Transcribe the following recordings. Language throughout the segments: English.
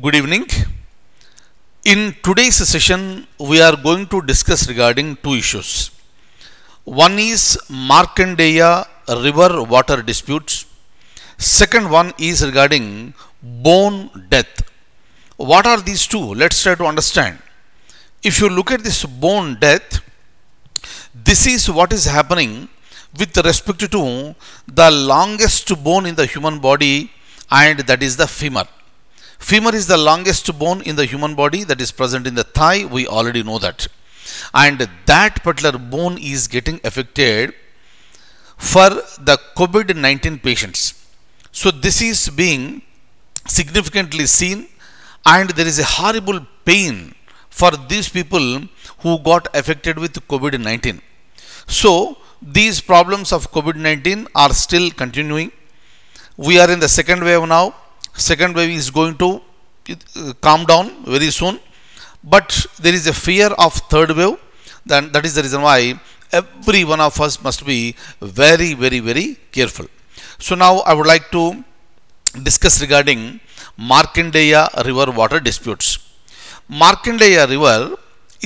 good evening in today's session we are going to discuss regarding two issues one is markandeya river water disputes second one is regarding bone death what are these two let's try to understand if you look at this bone death this is what is happening with respect to the longest bone in the human body and that is the femur Femur is the longest bone in the human body that is present in the thigh. We already know that. And that particular bone is getting affected for the COVID-19 patients. So this is being significantly seen and there is a horrible pain for these people who got affected with COVID-19. So these problems of COVID-19 are still continuing. We are in the second wave now second wave is going to uh, calm down very soon but there is a fear of third wave then that is the reason why every one of us must be very very very careful so now i would like to discuss regarding markandeya river water disputes markandeya river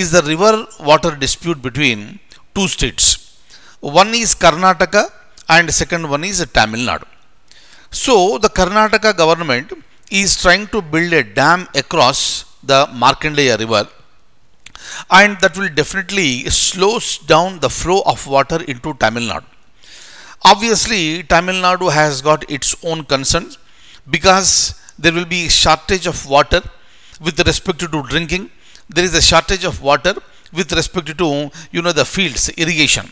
is the river water dispute between two states one is karnataka and second one is tamil nadu so the Karnataka government is trying to build a dam across the Markandeya river and that will definitely slows down the flow of water into Tamil Nadu. Obviously, Tamil Nadu has got its own concerns because there will be shortage of water with respect to drinking. There is a shortage of water with respect to, you know, the fields, irrigation.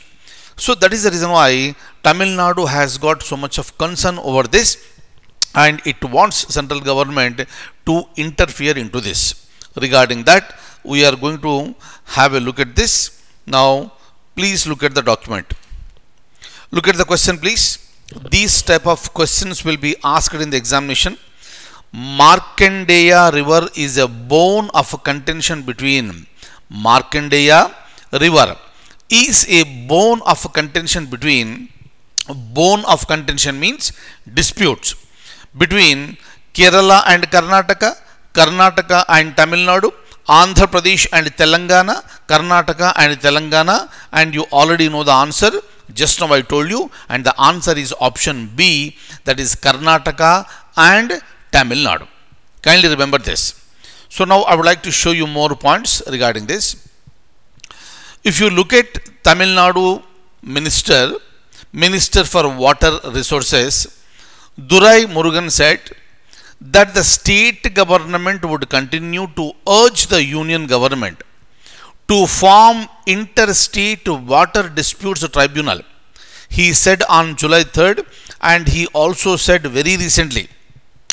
So that is the reason why Tamil Nadu has got so much of concern over this and it wants central government to interfere into this. Regarding that, we are going to have a look at this. Now, please look at the document. Look at the question, please. These type of questions will be asked in the examination. Markandeya river is a bone of contention between Markandeya river is a bone of contention between bone of contention means disputes between Kerala and Karnataka, Karnataka and Tamil Nadu, Andhra Pradesh and Telangana, Karnataka and Telangana and you already know the answer just now I told you and the answer is option B that is Karnataka and Tamil Nadu. Kindly remember this. So now I would like to show you more points regarding this. If you look at Tamil Nadu minister, minister for water resources, Durai Murugan said that the state government would continue to urge the union government to form interstate water disputes tribunal. He said on July 3rd and he also said very recently,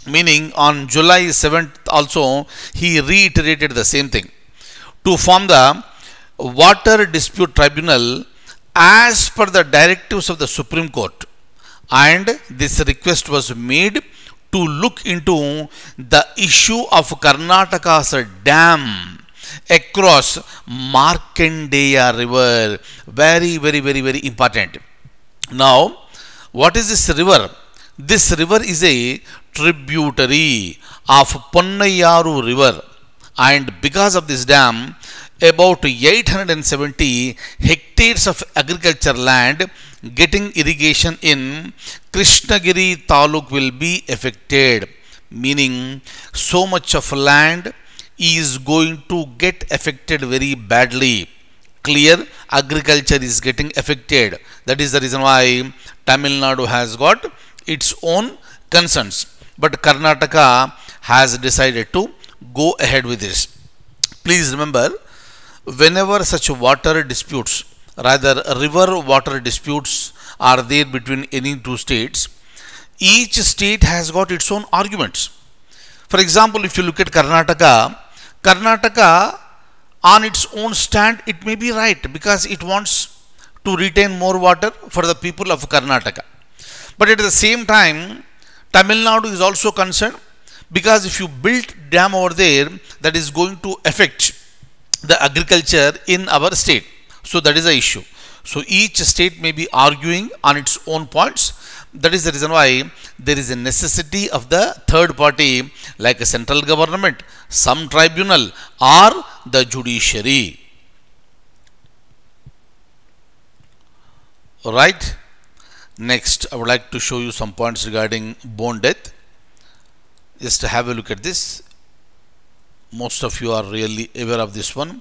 meaning on July 7th also, he reiterated the same thing. To form the Water Dispute Tribunal as per the directives of the Supreme Court and this request was made to look into the issue of Karnataka's dam across Markandeya river very very very very important now what is this river this river is a tributary of Ponnayaru river and because of this dam about 870 hectares of agriculture land getting irrigation in Krishnagiri Taluk will be affected meaning so much of land is going to get affected very badly clear agriculture is getting affected that is the reason why Tamil Nadu has got its own concerns but Karnataka has decided to go ahead with this please remember Whenever such water disputes, rather river water disputes are there between any two states, each state has got its own arguments. For example, if you look at Karnataka, Karnataka on its own stand, it may be right because it wants to retain more water for the people of Karnataka. But at the same time, Tamil Nadu is also concerned because if you build dam over there, that is going to affect the agriculture in our state. So that is the issue. So each state may be arguing on its own points. That is the reason why there is a necessity of the third party like a central government, some tribunal or the judiciary. Right. Next, I would like to show you some points regarding bone death. Just have a look at this most of you are really aware of this one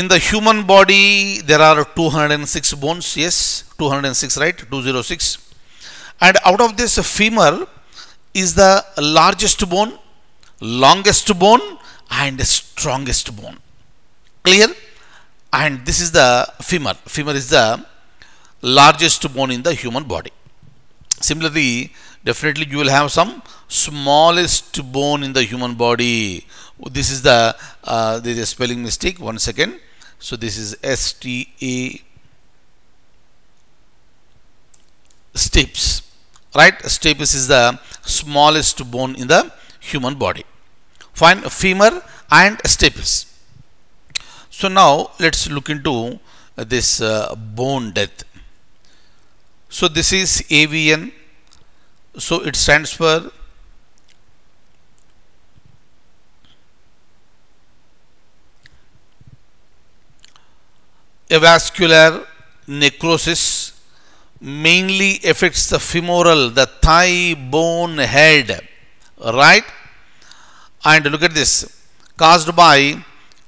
in the human body there are 206 bones yes 206 right 206 and out of this femur is the largest bone longest bone and strongest bone clear and this is the femur femur is the largest bone in the human body similarly definitely you will have some smallest bone in the human body this is the uh, there is a spelling mistake one second so this is STA stapes right stapes is the smallest bone in the human body Find femur and stapes so now let's look into this uh, bone death so this is A V N so it stands for avascular necrosis mainly affects the femoral the thigh bone head right and look at this caused by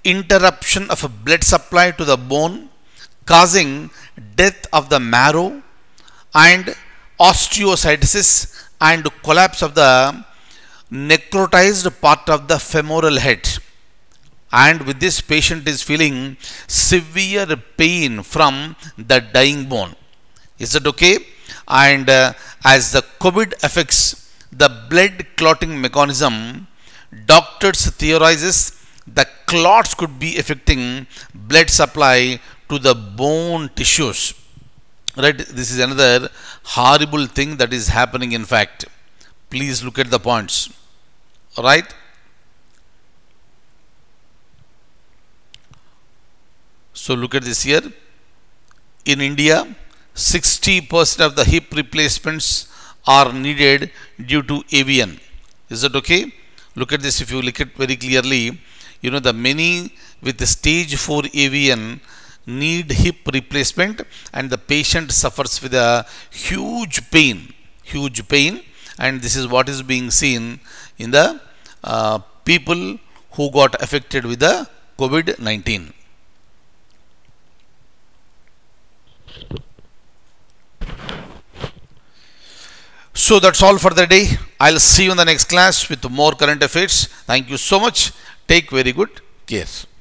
interruption of blood supply to the bone causing death of the marrow and osteocytosis and collapse of the necrotized part of the femoral head and with this patient is feeling severe pain from the dying bone is it okay and uh, as the covid affects the blood clotting mechanism doctors theorizes the clots could be affecting blood supply to the bone tissues right this is another horrible thing that is happening in fact please look at the points right so look at this here in india 60% of the hip replacements are needed due to AVN. is that okay look at this if you look at very clearly you know the many with the stage 4 AVN need hip replacement and the patient suffers with a huge pain huge pain and this is what is being seen in the uh, people who got affected with the COVID-19. So that's all for the day. I'll see you in the next class with more current affairs. Thank you so much. Take very good care.